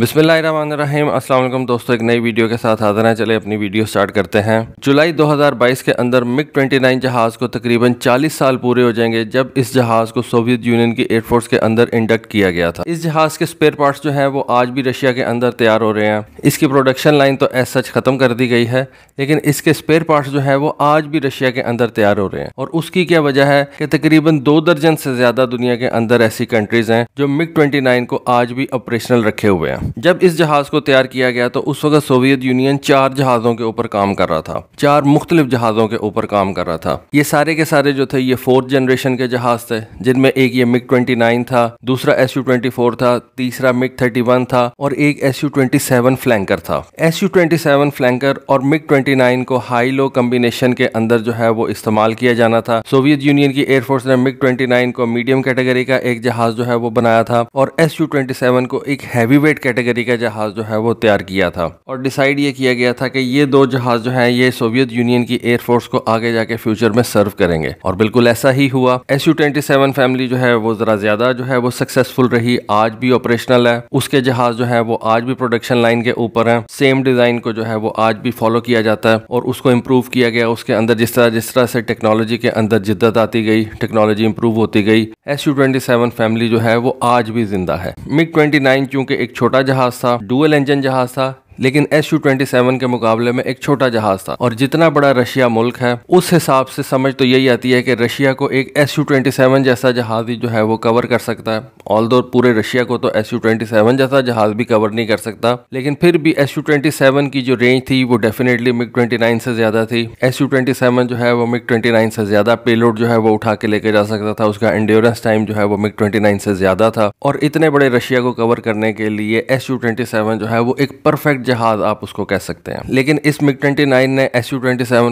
बिसमीम असल दोस्तों एक नई वीडियो के साथ हाजिर हैं चले अपनी वीडियो स्टार्ट करते हैं जुलाई 2022 के अंदर मिग 29 जहाज़ को तकरीबन 40 साल पूरे हो जाएंगे जब इस जहाज़ को सोवियत यूनियन की एयरफोर्स के अंदर इंडक्ट किया गया था इस जहाज़ के स्पेयर पार्ट्स जो हैं वो आज भी रशिया के अंदर तैयार हो रहे हैं इसकी प्रोडक्शन लाइन तो एज सच ख़त्म कर दी गई है लेकिन इसके स्पेयर पार्ट्स जो है वो आज भी रशिया के अंदर तैयार हो रहे हैं और उसकी क्या वजह है कि तकरीबन दो दर्जन से ज़्यादा दुनिया के अंदर ऐसी कंट्रीज़ हैं जो मिग ट्वेंटी को आज भी ऑपरेशनल रखे हुए हैं जब इस जहाज को तैयार किया गया तो उस वक्त सोवियत यूनियन चार जहाजों के ऊपर काम कर रहा था चार मुख्तलिफ जहाजों के ऊपर काम कर रहा था ये सारे के सारे जो थे ये फोर्थ जनरेशन के जहाज थे जिनमें एक ये मिग ट्वेंटी नाइन था दूसरा एस यू ट्वेंटी फोर था तीसरा मिग थर्टी वन था और एक S U twenty seven flanker था S U twenty seven flanker और मिग ट्वेंटी नाइन को हाई लो कम्बिनेशन के अंदर जो है वो इस्तेमाल किया जाना था सोवियत यूनियन की एयरफोर्स ने मिग ट्वेंटी नाइन को मीडियम कैटेगरी का एक जहाज जो है वो बनाया था और एस यू ट्वेंटी सेवन को एक हैवी वेट कैटेगरी का जहाज़ जो है वो तैयार किया था और डिसाइड ये किया गया था कि ये दो जहाज़ जो है ये सोवियत यूनियन की एयरफोर्स को आगे जाके फ्यूचर में सर्व करेंगे और बिल्कुल ऐसा ही हुआ S U twenty seven family जो है वो ज़रा ज़्यादा जो है वो सक्सेसफुल रही आज भी ऑपरेशनल है उसके जहाज़ जो है वो आज भी प्रोडक्शन लाइन के ऊपर है सेम डिज़ाइन को जो है वो आज भी फॉलो किया जाता है और उसको इम्प्रूव किया गया उसके अंदर जिस तरह जिस तरह से टेक्नोलॉजी के अंदर जिद्दत आती गई टेक्नोलॉजी इंप्रूव होती गई S U twenty seven family जो है वो आज भी जिंदा है मिग ट्वेंटी नाइन चूंकि एक छोटा जहाज था डुअल इंजन जहाज था लेकिन एस यू ट्वेंटी सेवन के मुकाबले में एक छोटा जहाज था और जितना बड़ा रशिया मुल्क है उस हिसाब से समझ तो यही आती है कि रशिया को एक एस यू ट्वेंटी सेवन जैसा जहाज ही जो है वो कवर कर सकता है ऑल पूरे रशिया को तो एस यू ट्वेंटी सेवन जैसा जहाज भी कवर नहीं कर सकता लेकिन फिर भी एस यू ट्वेंटी सेवन की जो रेंज थी वो डेफिनेटली मिग ट्वेंटी नाइन से ज्यादा थी एस यू ट्वेंटी सेवन जो है वो मिग ट्वेंटी नाइन से ज्यादा पेलोड जो है वो उठा के लेके जा सकता था उसका एंडोरेंस टाइम जो है वो मिग ट्वेंटी नाइन से ज्यादा था और इतने बड़े रशिया को कवर करने के लिए एस यू ट्वेंटी सेवन जो है वो एक परफेक्ट जहाज आप उसको कह सकते हैं लेकिन इस मिग 29 ने एस यू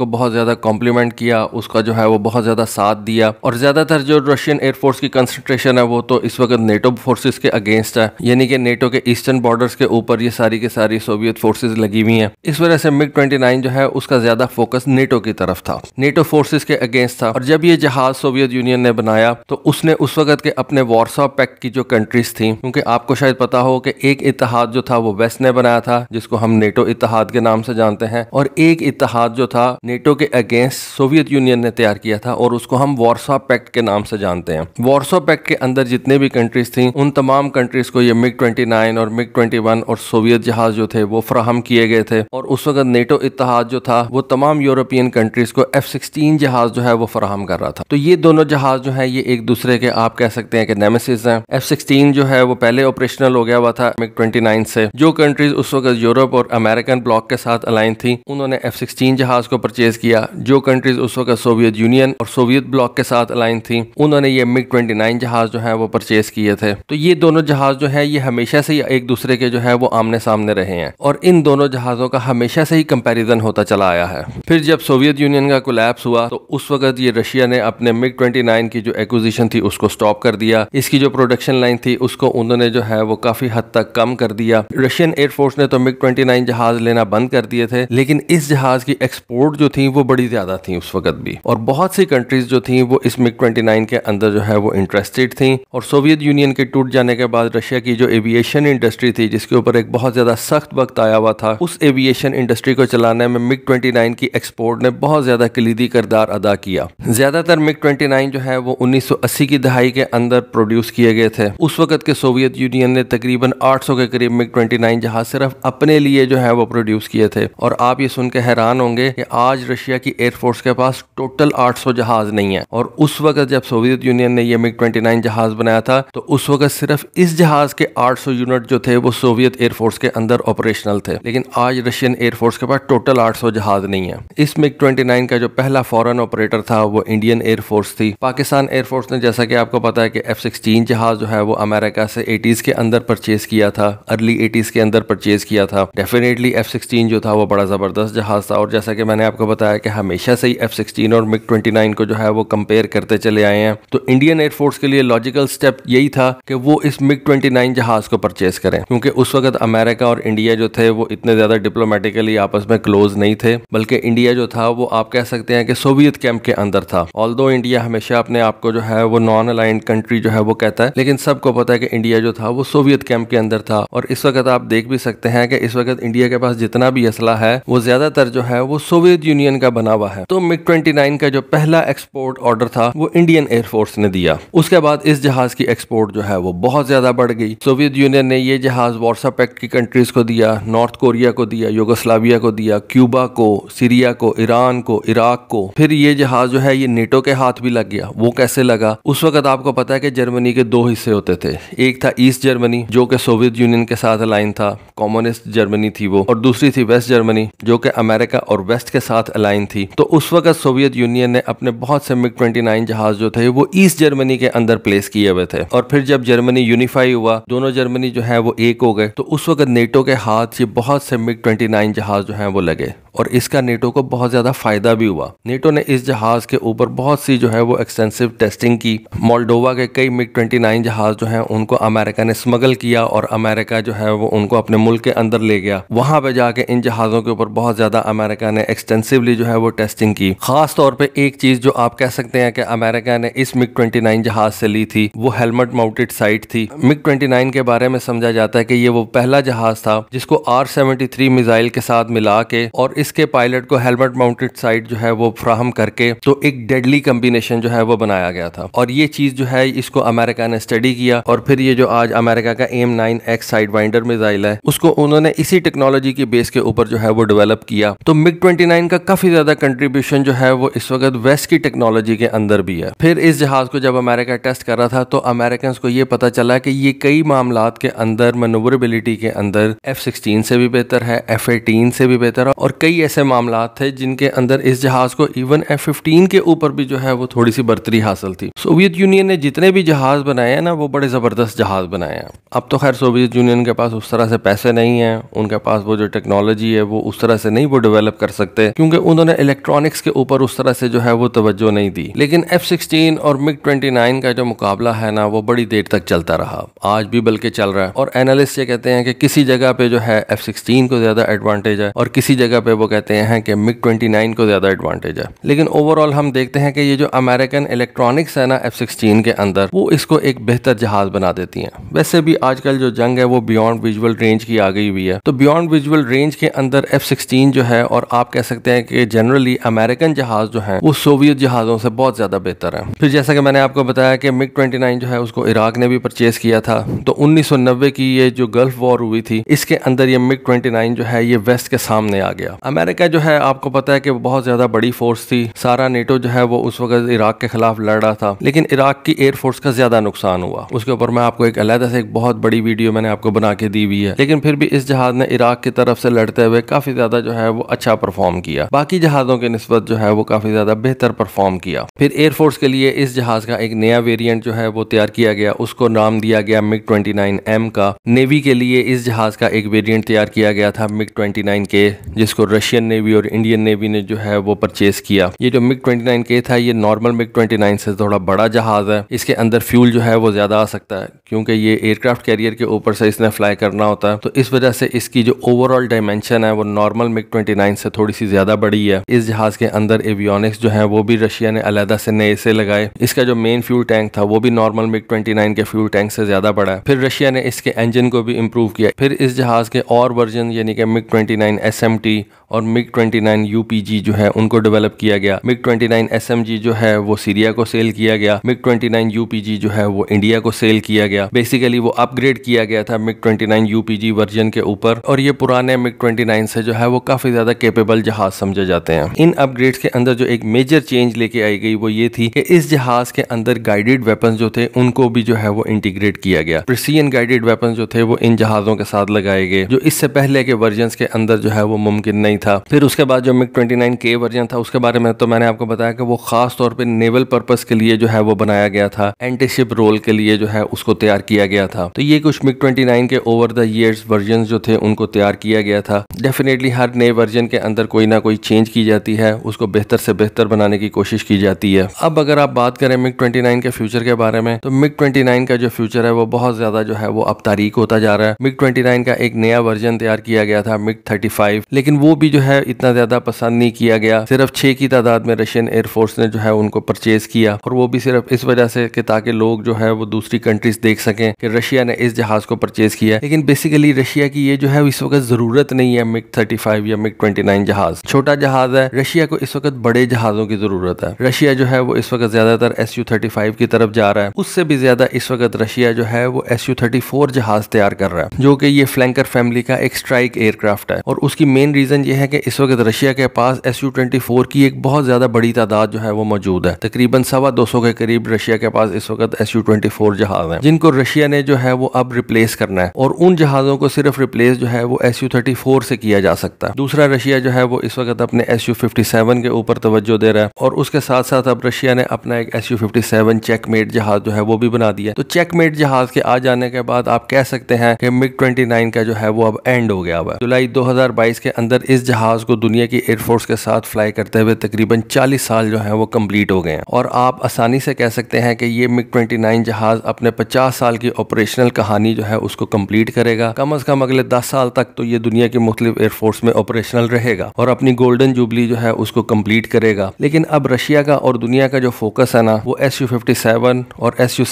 को बहुत ज़्यादा कॉम्प्लीमेंट किया उसका जो है वो बहुत ज़्यादा साथ दिया और ज़्यादातर जो रशियन एयरफोर्स की कंसेंट्रेशन है वो तो इस वक्त नेटो फोर्सेज के अगेंस्ट है यानी कि नेटो के ईस्टर्न बॉर्डर्स के ऊपर ये सारी की सारी सोवियत फोर्सेज लगी हुई हैं इस वजह से मिग 29 जो है उसका ज़्यादा फोकस नेटो की तरफ था नेटो फोर्सेज के अगेंस्ट था और जब ये जहाज सोवियत यूनियन ने बनाया तो उसने उस वक्त के अपने वार्सा पैक्ट की जो कंट्रीज थी क्योंकि आपको शायद पता हो कि एक इतिहाद जो था वो वेस्ट ने बनाया था जिसको हम नेटो इतिहाद के नाम से जानते हैं और एक इतिहाद जो था नेटो के अगेंस्ट सोवियत यूनियन ने तैयार किया था और उसको हम वॉर्सा पैक्ट के नाम से जानते हैं वॉर्सा पैक्ट के अंदर जितने भी कंट्रीज थी उन तमाम कंट्रीज को ये मिग ट्वेंटी और मिग ट्वेंटी और सोवियत जहाज जो थे वो फ्राहम किए गए थे और उस वक्त नेटो इतिहाद जो था वो तमाम यूरोपियन कंट्रीज को एफ सिक्सटीन जहाज जो है वो फ्राहम कर रहा था तो ये दोनों जहाज जो है ये एक दूसरे के आप कह सकते हैं कि नेमेसिस हैं एफ सिक्सटीन जो है वो पहले ऑपरेशनल हो गया हुआ था मिग ट्वेंटी से जो कंट्रीज उस वक्त यूरोप और अमेरिकन ब्लॉक के साथ अलाइन थी उन्होंने एफ सिक्सटीन जहाज को परचेज किया जो कंट्रीज उस वक्त सोवियत यूनियन और सोवियत ब्लॉक के साथ अलाइन थी उन्होंने ये मिग ट्वेंटी नाइन जहाज जो है वो परचेज किए थे तो ये दोनों जहाज जो है ये हमेशा से एक दूसरे के जो है वो आमने सामने रहे हैं और इन दोनों जहाजों का हमेशा से ही कंपेरिजन होता चला आया है फिर जब सोवियत यूनियन का कोलैप्स हुआ तो उस वक्त ये रशिया ने अपने मिग ट्वेंटी नाइन की जो एक्विजिशन थी उसको स्टॉप कर दिया इसकी जो प्रोडक्शन लाइन थी उसको उन्होंने जो है वो काफी हद तक कम कर दिया रशियन एयरफोर्स ने तो मिग ट्वेंटी जहाज लेना बंद कर दिए थे लेकिन इस जहाज की एक्सपोर्ट जो थी वो बड़ी ज्यादा थी उस वक्त भी और बहुत सी कंट्रीज जो थी वो इस मिग ट्वेंटी के अंदर जो है वो इंटरेस्टेड थी और सोवियत यूनियन के टूट जाने के बाद रशिया की जो एविएशन इंडस्ट्री थी जिसके ऊपर एक बहुत ज्यादा सख्त वक्त आया हुआ था उस एविएशन इंडस्ट्री को चलाने में मिग ट्वेंटी की एक्सपोर्ट ने बहुत ज्यादा कलीदी करदार अदा किया ज्यादातर मिग ट्वेंटी जो है वो उन्नीस की दहाई के अंदर प्रोड्यूस किए गए थे उस वक्त के सोवियत यूनियन ने तकरीबन आठ के करीब मिग ट्वेंटी जहाज सिर्फ अपने अपने लिए जो है वो प्रोड्यूस किए थे और आप ये सुनकर हैरान होंगे कि आज रशिया की एयरफोर्स के पास टोटल 800 जहाज नहीं है और उस वक्त जब सोवियत यूनियन ने ये मिग 29 जहाज बनाया था तो उस वक्त सिर्फ इस जहाज के 800 यूनिट जो थे वो सोवियत एयरफोर्स के अंदर ऑपरेशनल थे लेकिन आज रशियन एयरफोर्स के पास टोटल आठ जहाज नहीं है इस मिग ट्वेंटी का जो पहला फॉरन ऑपरेटर था वो इंडियन एयरफोर्स थी पाकिस्तान एयरफोर्स ने जैसा कि आपको पता है कि एफ सिक्सटीन जहाज जो है वो अमेरिका से एटीज के अंदर परचेज किया था अर्ली एटीज के अंदर परचेज किया था था डेफिनेटली एफ सिक्सटीन जो था वो बड़ा ज़बरदस्त जहाज़ था और जैसा कि मैंने आपको बताया कि हमेशा से ही एफ सिक्सटीन और मिक ट्वेंटी नाइन को जो है वो कंपेयर करते चले आए हैं तो इंडियन एयरफोर्स के लिए लॉजिकल स्टेप यही था कि वो इस मिक ट्वेंटी नाइन जहाज़ को परचेज करें क्योंकि उस वक्त अमेरिका और इंडिया जो थे वो इतने ज़्यादा डिप्लोमेटिकली आपस में क्लोज नहीं थे बल्कि इंडिया जो था वो आप कह सकते हैं कि सोवियत कैंप के अंदर था ऑल दो इंडिया हमेशा अपने आप को जो है वो नॉन अलाइंड कंट्री जो है वो कहता है लेकिन सबको पता है कि इंडिया जो था वो सोवियत कैंप के अंदर था और इस वक्त आप देख भी सकते हैं कि कि इस वक्त इंडिया के पास जितना भी असला है वो ज्यादातर जो है वो सोवियत यूनियन का बना हुआ है तो मिग ट्वेंटी का जो पहला एक्सपोर्ट ऑर्डर था वो इंडियन एयरफोर्स ने दिया उसके बाद इस जहाज की एक्सपोर्ट जो है वो बहुत ज्यादा बढ़ गई सोवियत यूनियन ने ये जहाज वार्सा पैक्ट की कंट्रीज को दिया नॉर्थ कोरिया को दिया यूगोस्लाविया को दिया क्यूबा को सीरिया को ईरान को इराक को फिर ये जहाज जो है ये नेटो के हाथ भी लग गया वो कैसे लगा उस वक्त आपको पता है कि जर्मनी के दो हिस्से होते थे एक था ईस्ट जर्मनी जो कि सोवियत यूनियन के साथ अलाइन था कम्युनिस्ट वेस्ट जर्मनी थी वो और दूसरी थी वेस्ट जर्मनी जो कि अमेरिका और वेस्ट के साथ अलाइन थी तो उस वक्त सोवियत यूनियन ने अपने बहुत से मिग ट्वेंटी जहाज जो थे वो ईस्ट जर्मनी के अंदर प्लेस किए हुए थे और फिर जब जर्मनी यूनिफाई हुआ दोनों जर्मनी जो है वो एक हो गए तो उस वक्त नेटो के हाथ ये बहुत से मिग ट्वेंटी जहाज जो है वो लगे और इसका नेटो को बहुत ज्यादा फायदा भी हुआ नेटो ने इस जहाज के ऊपर बहुत सी जो है वो एक्सटेंसिव टेस्टिंग की मोल्डोवा के कई मिग ट्वेंटी जहाज जो है उनको अमेरिका ने स्मगल किया और अमेरिका जो है वो उनको अपने मुल्क के अंदर ले गया वहां पे जाके इन जहाजों के ऊपर बहुत ज्यादा अमेरिका ने एक्सटेंसिवली जो है वो टेस्टिंग की खास तौर पर एक चीज जो आप कह सकते हैं कि अमेरिका ने इस मिग ट्वेंटी जहाज से ली थी वो हेलमेट माउंटेड साइट थी मिग ट्वेंटी के बारे में समझा जाता है कि ये वो पहला जहाज था जिसको आर सेवेंटी मिसाइल के साथ मिला के और इस इसके पायलट को हेलमेट माउंटेड साइट जो है वो फ्राहम करके तो एक डेडली कम्बिनेशन जो है वो बनाया गया था और ये चीज़ जो है इसको अमेरिका ने स्टडी किया और फिर ये जो आज अमेरिका का M nine X Sidewinder missile है उसको उन्होंने इसी टेक्नोलॉजी के बेस के ऊपर जो है वो डेवलप किया तो मिग ट्वेंटी नाइन का काफ़ी ज़्यादा कंट्रीब्यूशन जो है वो इस वक्त वेस्ट की टेक्नोलॉजी के अंदर भी है फिर इस जहाज़ को जब अमेरिका टेस्ट कर रहा था तो अमेरिकन को ये पता चला कि ये कई मामला के अंदर मनोवरेबिलिटी के अंदर एफ सिक्सटीन से भी बेहतर है एफ एटीन से भी बेहतर है और कई कई ऐसे मामला थे जिनके अंदर इस जहाज को इवन एफ फिफ्टीन के ऊपर भी जो है वो थोड़ी सी बर्तरी हासिल थी सोवियत यूनियन ने जितने भी जहाज बनाए हैं ना वो बड़े ज़बरदस्त जहाज बनाए हैं अब तो खैर सोवियत यूनियन के पास उस तरह से पैसे नहीं है उनके पास वो जो टेक्नोलॉजी है वो उस तरह से नहीं वो डेवलप कर सकते क्योंकि उन्होंने इलेक्ट्रॉनिक्स के ऊपर उस तरह से जो है वो तवज्जो नहीं दी लेकिन एफ सिक्सटीन और मिग ट्वेंटी नाइन का जो मुकाबला है ना वो बड़ी देर तक चलता रहा आज भी बल्कि चल रहा है और एनालिस्ट ये कहते हैं कि किसी जगह पे जो है एफ सिक्सटीन को ज़्यादा एडवांटेज है और किसी जगह पे वो कहते हैं कि मिग 29 को ज़्यादा एडवांटेज है लेकिन ओवरऑल हम देखते हैं कि ये जो अमेरिकन इलेक्ट्रॉनिक्स है ना एफ सिक्सटीन के अंदर वो इसको एक बेहतर जहाज बना देती हैं वैसे भी आजकल जो जंग है वो बियॉन्ड विजुअल रेंज की आ गई हुई है तो बियॉन्ड विजुअल रेंज के अंदर एफ सिक्सटीन जो है और आप कह सकते हैं कि जनरली अमेरिकन जहाज जो है वो सोवियत जहाजों से बहुत ज़्यादा बेहतर है फिर जैसा कि मैंने आपको बताया कि मिग ट्वेंटी जो है उसको इराक ने भी परचेज किया था तो उन्नीस की ये जो गल्फ वॉर हुई थी इसके अंदर ये मिग ट्वेंटी जो है ये वेस्ट के सामने आ गया अमेरिका जो है आपको पता है कि बहुत ज़्यादा बड़ी फोर्स थी सारा नेटो जो है वो उस वक्त इराक के खिलाफ लड़ रहा था लेकिन इराक की एयरफोर्स का ज़्यादा नुकसान हुआ उसके ऊपर मैं आपको एक अलहदा से एक बहुत बड़ी वीडियो मैंने आपको बना के दी हुई है लेकिन फिर भी इस जहाज़ ने इराक की तरफ से लड़ते हुए काफ़ी ज़्यादा जो है वो अच्छा परफॉर्म किया बाकी जहाज़ों के नस्बत जो है वो काफ़ी ज़्यादा बेहतर परफॉर्म किया फिर एयरफोर्स के लिए इस जहाज़ का एक नया वेरियंट जो है वो तैयार किया गया उसको नाम दिया गया मिग ट्वेंटी एम का नेवी के लिए इस जहाज़ का एक वेरियंट तैयार किया गया था मिग ट्वेंटी के जिसको रशियन नेवी और इंडियन नेवी ने जो है वो परचेज किया ये जो मिग ट्वेंटी नाइन के था ये नॉर्मल मिग ट्वेंटी नाइन से थोड़ा बड़ा जहाज है इसके अंदर फ्यूल जो है वो ज़्यादा आ सकता है क्योंकि ये एयरक्राफ्ट कैरियर के ऊपर से इसने फ्लाई करना होता है तो इस वजह से इसकी जो ओवरऑल डायमेंशन है वो नॉर्मल मिग ट्वेंटी नाइन से थोड़ी सी ज़्यादा बड़ी है इस जहाज के अंदर एवियोनिक्स जो है वो भी रशिया ने अलहदा से नए से लगाए इसका जो मेन फ्यूल टैंक था वो भी नॉर्मल मिग ट्वेंटी नाइन के फ्यूल टैंक से ज़्यादा बड़ा है फिर रशिया ने इसके इंजन को भी इम्प्रूव किया फिर इस जहाज के और वर्जन यानी कि MiG twenty nine S M T और मिग 29 यूपीजी जो है उनको डेवलप किया गया मिग 29 एसएमजी जो है वो सीरिया को सेल किया गया मिग 29 यूपीजी जो है वो इंडिया को सेल किया गया बेसिकली वो अपग्रेड किया गया था मिग 29 यूपीजी वर्जन के ऊपर और ये पुराने मिग 29 से जो है वो काफी ज्यादा केपेबल जहाज समझे जाते हैं इन अपग्रेड के अंदर जो एक मेजर चेंज लेके आई गई वो ये थी कि इस जहाज के अंदर गाइडेड वेपन जो थे उनको भी जो है वो इंटीग्रेट किया गया प्रिसियन गाइडेड वेपन जो थे वो इन जहाजों के साथ लगाए गए जो इससे पहले के वर्जन के अंदर जो है वो मुमकिन नहीं नहीं था फिर उसके बाद जो मिग ट्वेंटी नाइन के वर्जन था उसके बारे में तो मैंने आपको बताया कि वो खास तौर पर नेवल पर्पज के लिए जो है वो बनाया गया था एंटीशिप रोल के लिए जो है उसको तैयार किया गया था तो ये कुछ मिग ट्वेंटी नाइन के ओवर द ईयर्स वर्जन जो थे उनको तैयार किया गया था डेफिनेटली हर नए वर्जन के अंदर कोई ना कोई चेंज की जाती है उसको बेहतर से बेहतर बनाने की कोशिश की जाती है अब अगर आप बात करें मिग ट्वेंटी नाइन के फ्यूचर के बारे में तो मिग ट्वेंटी नाइन का जो फ्यूचर है वो बहुत ज्यादा जो है वो अब तारीख होता जा रहा है मिग ट्वेंटी नाइन का एक नया वर्जन तैयार किया गया था मिग थर्टी फाइव लेकिन वो भी भी जो है इतना ज्यादा पसंद नहीं किया गया सिर्फ छह की तादाद में रशियन एयरफोर्स ने जो है उनको परचेज किया और वो भी सिर्फ इस वजह से कि ताकि लोग जो है वो दूसरी कंट्रीज देख सकें कि रशिया ने इस जहाज को परचेज किया लेकिन बेसिकली रशिया की ये जो है इस वक्त जरूरत नहीं है मिग थर्टी फाइव या मिग ट्वेंटी नाइन जहाज छोटा जहाज है रशिया को इस वक्त बड़े जहाजों की जरूरत है रशिया जो है वो इस वक्त ज्यादातर एस यू थर्टी फाइव की तरफ जा रहा है उससे भी ज्यादा इस वक्त रशिया जो है वो एस यू थर्टी फोर जहाज तैयार कर रहा है जो कि ये फ्लैंकर फैमिली का एक स्ट्राइक एयरक्राफ्ट है और उसकी मेन रीजन ये हैं कि इस वक्त रशिया के पास एस यू ट्वेंटी फोर की एक बहुत ज़्यादा बड़ी तादाद जो है वो मौजूद है तकरीबन सवा दो सौ के करीब रशिया के पास इस वक्त एस यू ट्वेंटी फोर जहाज हैं जिनको रशिया ने जो है वो अब रिप्लेस करना है और उन जहाज़ों को सिर्फ रिप्लेस जो है वो एस यू थर्टी फोर से किया जा सकता है दूसरा रशिया जो है वो इस वक्त अपने एस यू फिफ्टी सेवन के ऊपर तवज्जो दे रहा है और उसके साथ साथ अब रशिया ने अपना एक S U fifty seven Checkmate जहाज जो है वो भी बना दिया तो चेक मेड जहाज के आ जाने के बाद आप कह सकते हैं कि मिग ट्वेंटी नाइन का जो है वो अब एंड हो गया हुआ जुलाई दो हजार बाईस के अंदर इस जहाज़ को दुनिया की एयरफोर्स के साथ फ्लाई करते हुए तकरीबन 40 साल जो है वो कंप्लीट हो गए हैं और आप आसानी से कह सकते हैं कि ये मिग 29 जहाज़ अपने 50 साल की ऑपरेशनल कहानी जो है उसको कंप्लीट करेगा कम अज़ कम अगले 10 साल तक तो ये दुनिया के मुख्तलिफ एयरफोर्स में ऑपरेशनल रहेगा और अपनी गोल्डन जुबली जो है उसको कम्प्लीट करेगा लेकिन अब रशिया का और दुनिया का जो फोकस है ना वो एस यू और एस यू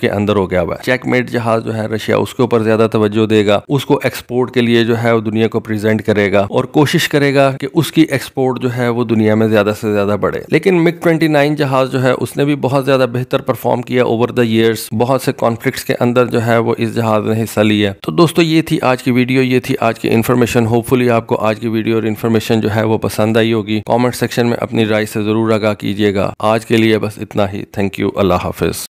के अंदर हो गया हुआ है चेकमेट जहाज़ जो है रशिया उसके ऊपर ज़्यादा तवज्जो देगा उसको एक्सपोर्ट के लिए जो है वो दुनिया को प्रेजेंट करेगा और कोशिश करेगा कि उसकी एक्सपोर्ट जो है वो दुनिया में ज़्यादा से ज़्यादा बढ़े लेकिन मिग ट्वेंटी नाइन जहाज़ जो है उसने भी बहुत ज़्यादा बेहतर परफॉर्म किया ओवर द ईयर्स बहुत से कॉन्फ्लिक्ट के अंदर जो है वो इस जहाज़ ने हिस्सा लिया तो दोस्तों ये थी आज की वीडियो ये थी आज की इन्फॉर्मेशन होपफुली आपको आज की वीडियो और इन्फॉर्मेशन जो है वो पसंद आई होगी कॉमेंट सेक्शन में अपनी राय से ज़रूर आगा कीजिएगा आज के लिए बस इतना ही थैंक यू अल्लाह हाफिज़